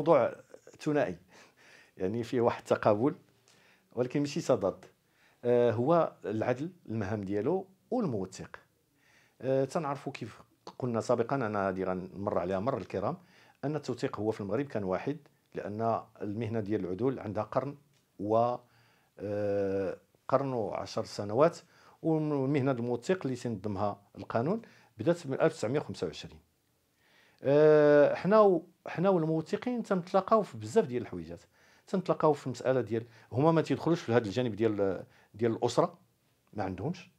موضوع ثنائي يعني فيه واحد التقابل ولكن ماشي تضاد آه هو العدل المهام ديالو والموثق آه تنعرفوا كيف قلنا سابقا انا هذه غنمر عليها مر الكرام ان التوثيق هو في المغرب كان واحد لان المهنه ديال العدول عندها قرن و قرن آه، قرن وعشر سنوات والمهنه الموثق اللي تنظمها القانون بدات من 1925 آه، حنا حنا والموثقين تنتلاقاو في بزاف ديال الحويجات تنتلاقاو في مساله ديال هما ما تيدخلوش في هذا الجانب ديال ديال الاسره ما عندهمش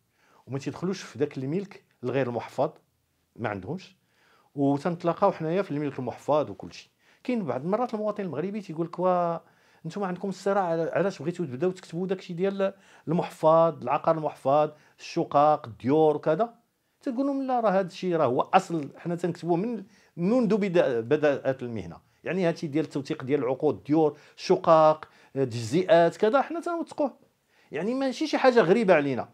وما تيدخلوش في ذاك الملك الغير المحفظ ما عندهمش وتنتلاقاو حنايا في الملك المحفظ وكل شيء كاين بعض المرات المواطن المغربي تيقول لك وا انتم عندكم الصراع علاش بغيتوا تبداو تكتبوا داكشي ديال المحفظ العقار المحفظ الشقق الديور وكذا تقول لهم لا راه هذا الشيء راه هو اصل حنا تنكتبوه من منذ بدات المهنه يعني هادشي ديال التوثيق ديال العقود ديور شقق تجزئات كذا حنا تنوثقوه يعني ماشي شي حاجه غريبه علينا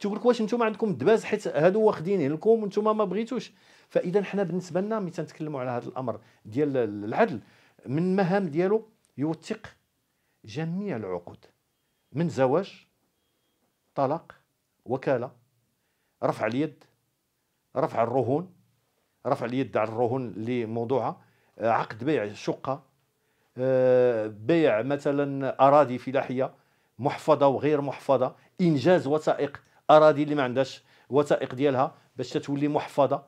تيقول لك واش نتوما عندكم دباز حيت هادو واخدين لكم وانتوما ما بغيتوش فاذا حنا بالنسبه لنا ملي تنتكلموا على هذا الامر ديال العدل من مهام ديالو يوثق جميع العقود من زواج طلاق وكاله رفع اليد رفع الرهون رفع اليد على الرهن اللي موضوعه آه، عقد بيع شقه آه، بيع مثلا اراضي فلاحيه محفظه وغير محفظه انجاز وثائق اراضي اللي ما عندهاش وثائق ديالها باش تولي محفظه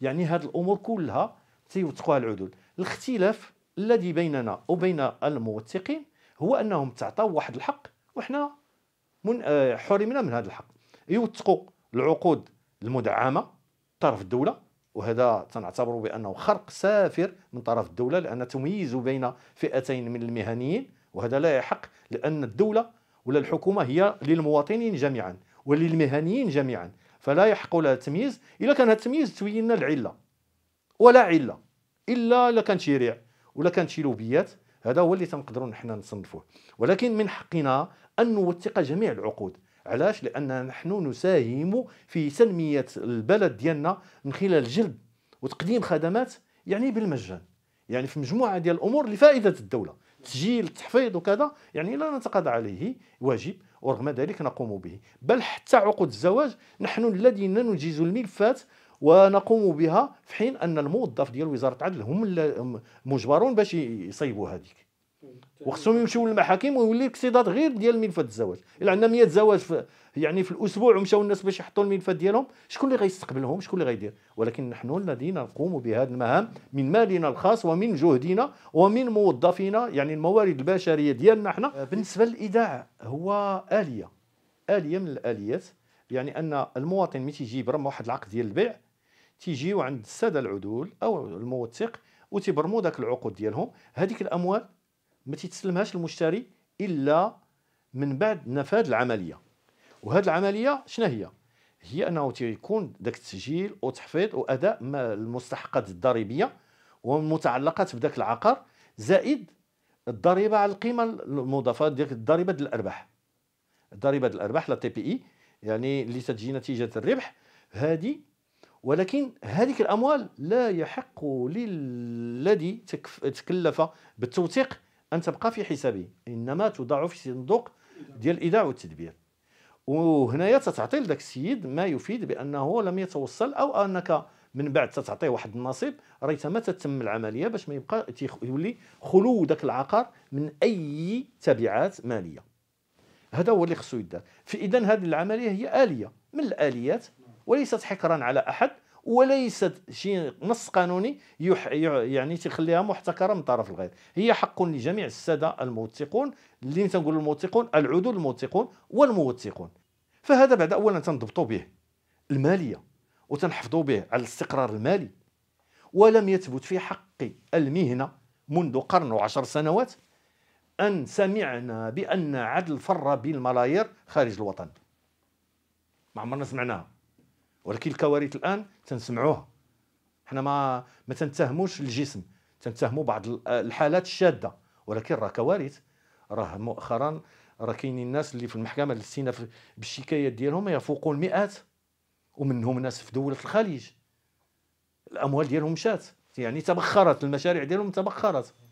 يعني هذه الامور كلها تيوثقوها العدول الاختلاف الذي بيننا وبين الموثقين هو انهم تعطوا واحد الحق وحنا من آه، حرمنا من هذا الحق يوثقوا العقود المدعمه طرف الدوله وهذا تنعتبر بانه خرق سافر من طرف الدوله لان تمييز بين فئتين من المهنيين وهذا لا يحق لان الدوله ولا الحكومه هي للمواطنين جميعا وللمهنيين جميعا فلا يحق لها التمييز الا كان هذا التمييز تبين العله ولا عله الا الا كان شي ريع ولا كانت شي لوبيات هذا هو اللي تنقدروا نحن نصنفوه ولكن من حقنا ان نوثق جميع العقود علاش لاننا نحن نساهم في تنميه البلد ديالنا من خلال جلب وتقديم خدمات يعني بالمجان يعني في مجموعه ديال الامور لفائده الدوله تسجيل تحفيظ وكذا يعني لا نتقاضى عليه واجب ورغم ذلك نقوم به بل حتى عقود الزواج نحن الذين نجيز الملفات ونقوم بها في حين ان الموظف ديال وزاره العدل هم مجبرون باش يصيبوا هذيك وخصهم يمشيو للمحاكم ويولي الاقتضاض غير ديال الملفات الزواج الا عندنا 100 زواج في يعني في الاسبوع ومشاو الناس باش يحطوا الملفات ديالهم شكون اللي غيستقبلهم شكون اللي غيدير ولكن نحن الذين نقوم بهذه المهام من مالنا الخاص ومن جهدنا ومن موظفينا يعني الموارد البشريه ديالنا حنا آه، بالنسبه للاذاعه هو اليه اليه من الاليات يعني ان المواطن ملي تيجي يبرم واحد العقد ديال البيع تيجيو عند الساده العدول او الموثق وتيبرموا داك العقود ديالهم هذيك الاموال ما تيتسلمهاش المشتري الا من بعد نفاذ العمليه وهذه العمليه شنو هي هي انه تيكون ذاك التسجيل وتحفيظ واداء المستحقات الضريبيه والمتعلقات بذاك العقار زائد الضريبه على القيمه المضافه ديال الضريبه ديال الارباح الضريبه ديال الارباح لا تي بي اي يعني اللي تجي نتيجه الربح هذه ولكن هذيك الاموال لا يحق للذي تكلف بالتوثيق ان تبقى في حسابه انما تضع في صندوق ديال الايداع والتدبير وهنايا تتعطي لذاك السيد ما يفيد بانه لم يتوصل او انك من بعد تتعطيه واحد النصيب ريثما تتم العمليه باش ما يبقى يولي خلو ذاك العقار من اي تبعات ماليه هذا هو اللي خصو يدار فاذا هذه العمليه هي اليه من الاليات وليست حكرا على احد وليست شي نص قانوني يعني تخليها محتكره من طرف الغير هي حق لجميع الساده الموثقون اللي تنقول الموثقون العدول الموثقون والموثقون فهذا بعد اولا تنضبطوا به الماليه وتنحفظوا به على الاستقرار المالي ولم يثبت في حق المهنه منذ قرن وعشر سنوات أن سمعنا بأن عدل فر بالملايير خارج الوطن ما عمرنا سمعناها ولكن الكوارث الان تنسمعوها حنا ما ما تنتهموش الجسم تنتهموا بعض الحالات الشاده ولكن راه كوارث راه مؤخرا راه كاينين الناس اللي في المحكمه اللي سينا بالشكايات ديالهم يفوقوا المئات ومنهم ناس في دوله الخليج الاموال ديالهم مشات يعني تبخرت المشاريع ديالهم تبخرت